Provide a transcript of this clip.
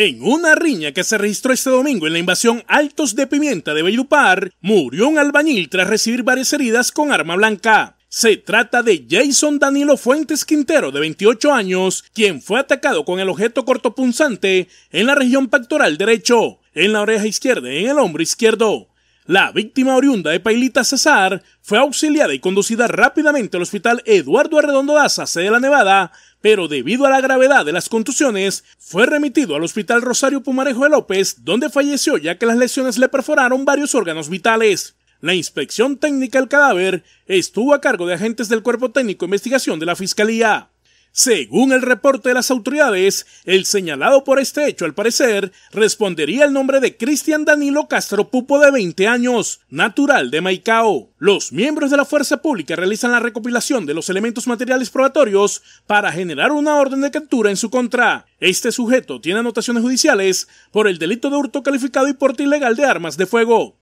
En una riña que se registró este domingo en la invasión Altos de Pimienta de Beirupar, murió un albañil tras recibir varias heridas con arma blanca. Se trata de Jason Danilo Fuentes Quintero, de 28 años, quien fue atacado con el objeto cortopunzante en la región pectoral derecho, en la oreja izquierda y en el hombro izquierdo. La víctima oriunda de Pailita Cesar fue auxiliada y conducida rápidamente al hospital Eduardo Arredondo Daza, C. de la Nevada, pero debido a la gravedad de las contusiones, fue remitido al Hospital Rosario Pumarejo de López, donde falleció ya que las lesiones le perforaron varios órganos vitales. La inspección técnica del cadáver estuvo a cargo de agentes del Cuerpo Técnico de Investigación de la Fiscalía. Según el reporte de las autoridades, el señalado por este hecho, al parecer, respondería el nombre de Cristian Danilo Castro Pupo de 20 años, natural de Maicao. Los miembros de la Fuerza Pública realizan la recopilación de los elementos materiales probatorios para generar una orden de captura en su contra. Este sujeto tiene anotaciones judiciales por el delito de hurto calificado y porte ilegal de armas de fuego.